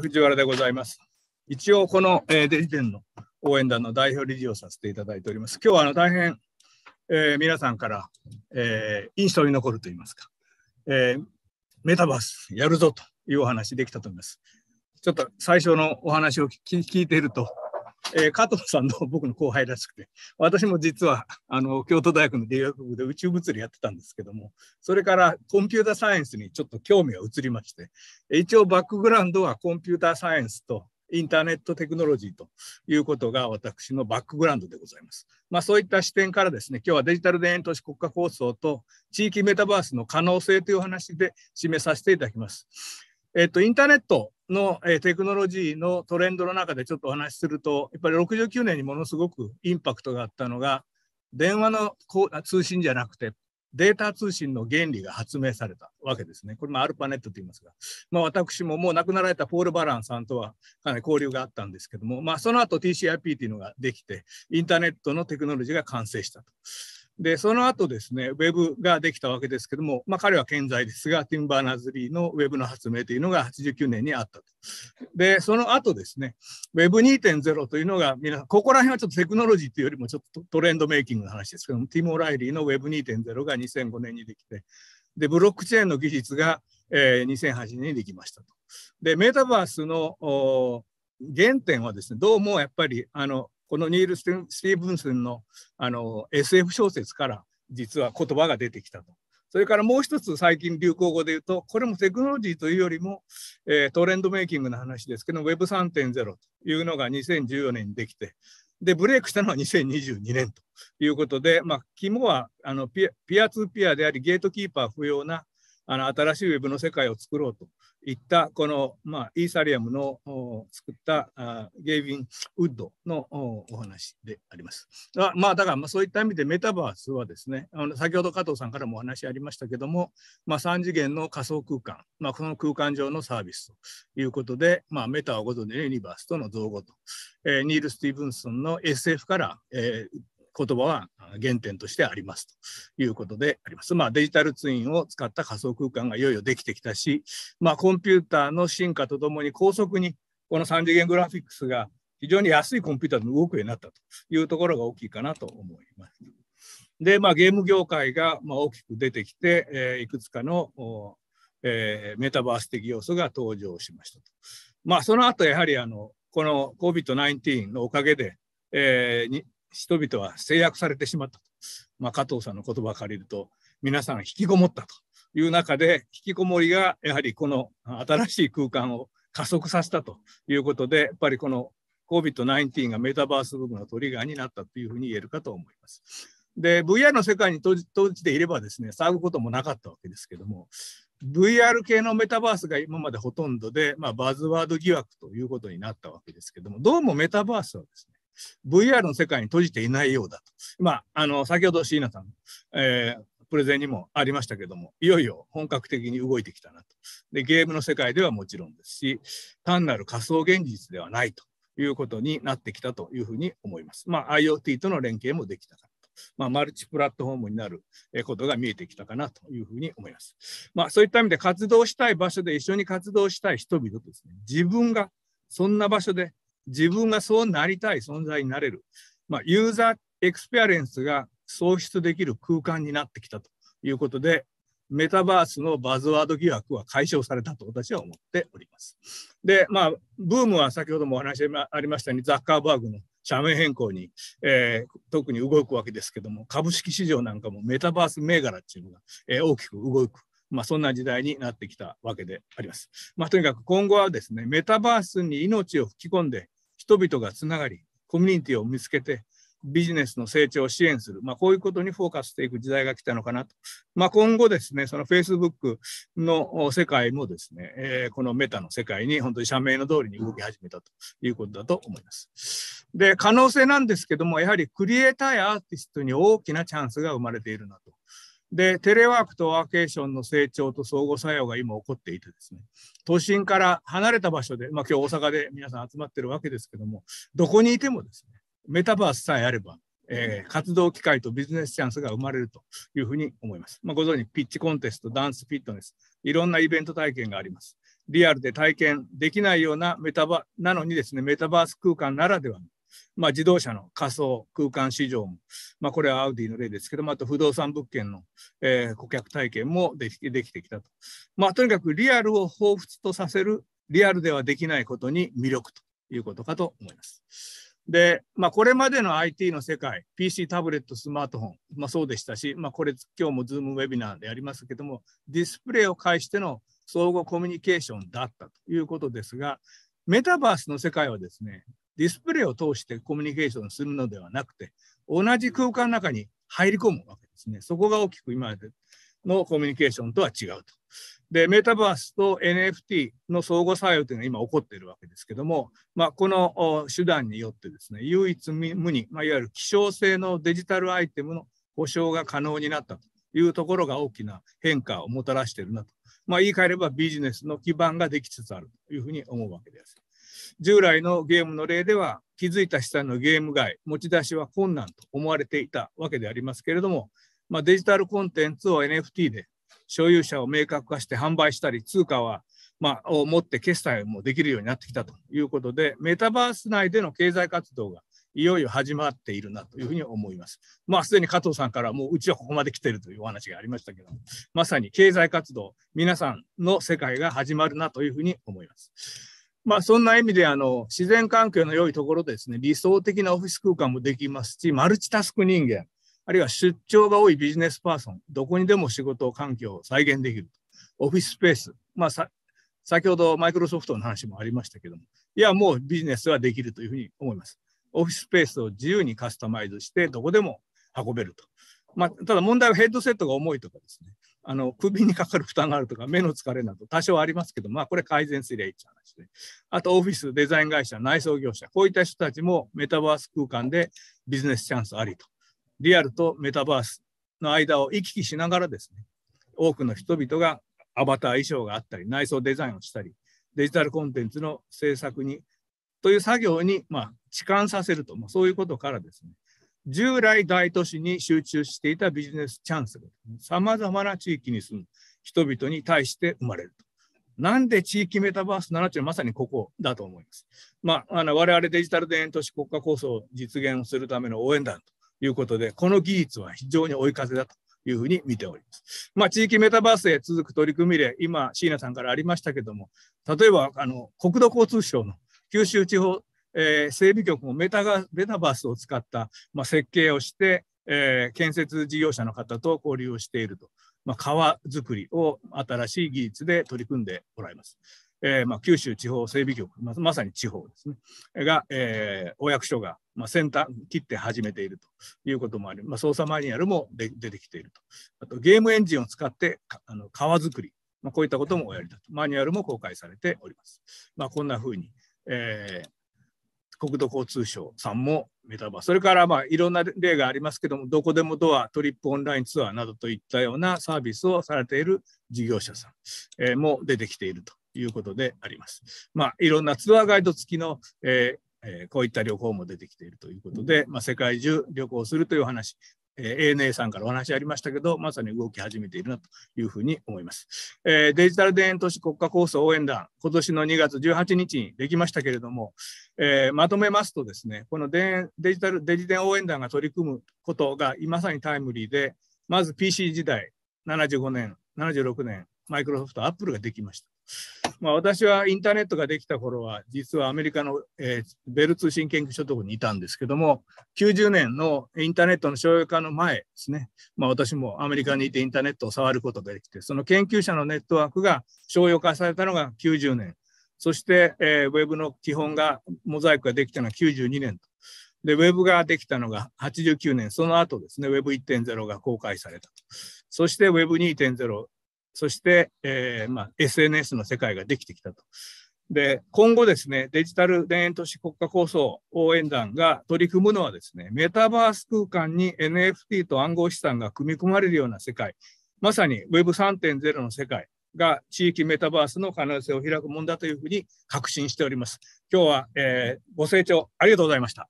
藤原でございます。一応、この、えー、デジテンの応援団の代表理事をさせていただいております。今日はあの大変、えー、皆さんから、えー、印象に残るといいますか、えー、メタバースやるぞというお話できたと思います。ちょっと最初のお話を聞いていると、えー、加藤さんの僕の後輩らしくて、私も実はあの京都大学の理学部で宇宙物理やってたんですけども、それからコンピューターサイエンスにちょっと興味が移りまして、一応バックグラウンドはコンピューターサイエンスとインターネットテクノロジーということが私のバックグラウンドでございます。まあ、そういった視点からですね、今日はデジタル田園都市国家構想と地域メタバースの可能性というお話で示させていただきます。えっと、インターネットの、えー、テクノロジーのトレンドの中でちょっとお話しするとやっぱり69年にものすごくインパクトがあったのが電話の通信じゃなくてデータ通信の原理が発明されたわけですね。これもアルパネットと言いますが、まあ、私ももう亡くなられたポール・バランさんとはかなり交流があったんですけども、まあ、その後 TCIP というのができて、インターネットのテクノロジーが完成したと。で、その後ですね、ウェブができたわけですけども、まあ、彼は健在ですが、ティンバーナーズ・リーのウェブの発明というのが89年にあったと。で、その後ですね、Web2.0 というのが、皆さん、ここら辺はちょっとテクノロジーというよりもちょっとトレンドメイキングの話ですけども、ティモ・オライリーの Web2.0 が2005年にできて、で、ブロックチェーンの技術が、えー、2008年にできましたと。で、メタバースの原点はですね、どうもやっぱり、あの、このニール・スティーブンスンのあの SF 小説から実は言葉が出てきたと。それからもう一つ最近流行語で言うと、これもテクノロジーというよりも、えー、トレンドメイキングの話ですけど、Web3.0 というのが2014年にできて、で、ブレイクしたのは2022年ということで、まあ、肝はあのピアツーピアであり、ゲートキーパー不要なあの新しいウェブの世界を作ろうと言ったこの、まあ、イーサリアムの作ったあゲイビン・ウッドのお話であります。あまあだからまあそういった意味でメタバースはですねあの先ほど加藤さんからもお話ありましたけども、まあ、3次元の仮想空間、まあ、この空間上のサービスということで、まあ、メタはご存じのユニバースとの造語と、えー、ニール・スティーブンソンの SF から、えー、言葉は原点としてありますということであります。まあ、デジタルツインを使った仮想空間がいよいよできてきたし、まあ、コンピューターの進化とともに高速にこの3次元グラフィックスが非常に安いコンピューターで動くようになったというところが大きいかなと思います。で、まあ、ゲーム業界が大きく出てきて、えー、いくつかの、えー、メタバース的要素が登場しましたと。まあ、その後やはりあのこの COVID-19 のおかげで、えー、人々は制約されてしまったと、まあ、加藤さんの言葉を借りると皆さん引きこもったという中で引きこもりがやはりこの新しい空間を加速させたということでやっぱりこの COVID-19 がメタバース部分のトリガーになったというふうに言えるかと思います。で VR の世界に閉じ閉ていればですね騒ぐこともなかったわけですけども VR 系のメタバースが今までほとんどで、まあ、バズワード疑惑ということになったわけですけどもどうもメタバースはですね VR の世界に閉じていないようだと。まあ、あの、先ほど椎名さん、えー、プレゼンにもありましたけども、いよいよ本格的に動いてきたなと。で、ゲームの世界ではもちろんですし、単なる仮想現実ではないということになってきたというふうに思います。まあ、IoT との連携もできたからと。まあ、マルチプラットフォームになることが見えてきたかなというふうに思います。まあ、そういった意味で活動したい場所で一緒に活動したい人々とですね、自分がそんな場所で自分がそうなりたい存在になれる、まあ、ユーザーエクスペアレンスが創出できる空間になってきたということで、メタバースのバズワード疑惑は解消されたと私は思っております。で、まあ、ブームは先ほどもお話ありましたように、ザッカーバーグの社名変更に、えー、特に動くわけですけども、株式市場なんかもメタバース銘柄っていうのが、えー、大きく動く、まあ、そんな時代になってきたわけであります。まあ、とにかく今後はですね、メタバースに命を吹き込んで、人々がつながり、コミュニティを見つけて、ビジネスの成長を支援する、まあ、こういうことにフォーカスしていく時代が来たのかなと。まあ、今後ですね、その Facebook の世界もですね、えー、このメタの世界に本当に社名の通りに動き始めたということだと思います。で、可能性なんですけども、やはりクリエイターやアーティストに大きなチャンスが生まれているなとで、テレワークとワーケーションの成長と相互作用が今起こっていてですね、都心から離れた場所で、まあ今日大阪で皆さん集まってるわけですけども、どこにいてもですね、メタバースさえあれば、えー、活動機会とビジネスチャンスが生まれるというふうに思います。まあ、ご存知、ピッチコンテスト、ダンスフィットネス、いろんなイベント体験があります。リアルで体験できないようなメタバ、なのにですね、メタバース空間ならではのまあ、自動車の仮想空間市場も、まあ、これはアウディの例ですけども、あと不動産物件の、えー、顧客体験もできできてきたと。まあ、とにかくリアルを彷彿とさせる、リアルではできないことに魅力ということかと思います。で、まあ、これまでの IT の世界、PC、タブレット、スマートフォン、まあ、そうでしたし、まあ、これ、今日も Zoom ウェビナーでやりますけども、ディスプレイを介しての相互コミュニケーションだったということですが、メタバースの世界はですね、ディスプレイを通してコミュニケーションするのではなくて、同じ空間の中に入り込むわけですね。そこが大きく今までのコミュニケーションとは違うと。で、メタバースと NFT の相互作用というのが今起こっているわけですけども、まあ、この手段によってですね、唯一無二、まあ、いわゆる希少性のデジタルアイテムの保証が可能になったというところが大きな変化をもたらしているなと。まあ、言い換えればビジネスの基盤ができつつあるというふうに思うわけです。従来のゲームの例では気づいた資産のゲーム外持ち出しは困難と思われていたわけでありますけれども、まあ、デジタルコンテンツを NFT で所有者を明確化して販売したり通貨はまあ、を持って決済もできるようになってきたということで、メタバース内での経済活動がいよいよ始まっているなというふうに思います。まあ、すでに加藤さんからもううちはここまで来ているというお話がありましたけども、まさに経済活動、皆さんの世界が始まるなというふうに思います。まあ、そんな意味であの自然環境の良いところですね理想的なオフィス空間もできますしマルチタスク人間あるいは出張が多いビジネスパーソンどこにでも仕事環境を再現できるオフィススペース、まあ、先ほどマイクロソフトの話もありましたけどもいやもうビジネスはできるというふうに思いますオフィススペースを自由にカスタマイズしてどこでも運べると、まあ、ただ問題はヘッドセットが重いとかですねあの首にかかる負担があるとか、目の疲れなど多少ありますけど、まあ、これ改善すりゃいいって話で、あとオフィス、デザイン会社、内装業者、こういった人たちもメタバース空間でビジネスチャンスありと、リアルとメタバースの間を行き来しながらですね、多くの人々がアバター衣装があったり、内装デザインをしたり、デジタルコンテンツの制作にという作業に、まあ、痴漢させると、まあ、そういうことからですね、従来大都市に集中していたビジネスチャンスがさまざまな地域に住む人々に対して生まれると。なんで地域メタバースならというのはまさにここだと思います。まあ、あの我々デジタル田園都市国家構想を実現するための応援団ということで、この技術は非常に追い風だというふうに見ております。まあ、地域メタバースへ続く取り組みで、今、椎名さんからありましたけども、例えばあの国土交通省の九州地方えー、整備局もメタがメタバースを使った、まあ、設計をして、えー、建設事業者の方と交流をしていると、まあ、川づくりを新しい技術で取り組んでもらいます。えーまあ、九州地方整備局、ままさに地方ですね、が、えー、お役所が、まあ、先端切って始めているということもあり、まあ、操作マニュアルもで出てきていると。あとゲームエンジンを使ってあの川作り、まあ、こういったこともおやりだと。マニュアルも公開されております。まあ、こんなふうに、えー、国土交通省さんもメタバース、それからまあいろんな例がありますけども、どこでもドア、トリップオンラインツアーなどといったようなサービスをされている事業者さん、えも出てきているということであります。まあ、いろんなツアーガイド付きの、えーえー、こういった旅行も出てきているということで、まあ、世界中旅行するという話、えー、ANA さんからお話ありましたけど、まさに動き始めているなというふうに思います。えー、デジタル田園都市国家構想応援団、今年の2月18日にできましたけれども、えー、まとめますとですね、このデジタル、デジ電応援団が取り組むことがまさにタイムリーで、まず PC 時代、75年、76年、マイクロソフト、アップルができました。まあ、私はインターネットができた頃は、実はアメリカの、えー、ベル通信研究所とこにいたんですけども、90年のインターネットの商用化の前ですね、まあ、私もアメリカにいてインターネットを触ることができて、その研究者のネットワークが商用化されたのが90年、そして、えー、ウェブの基本が、モザイクができたのが92年と。で、ウェブができたのが89年、その後ですね、ウェブ1 0が公開されたと。そしてウェブ2 0そして、えーまあ、SNS の世界ができてきたと。で、今後ですね、デジタル田園都市国家構想応援団が取り組むのはですね、メタバース空間に NFT と暗号資産が組み込まれるような世界、まさに Web3.0 の世界が地域メタバースの可能性を開くものだというふうに確信しております。今日は、えー、ご清聴ありがとうございました。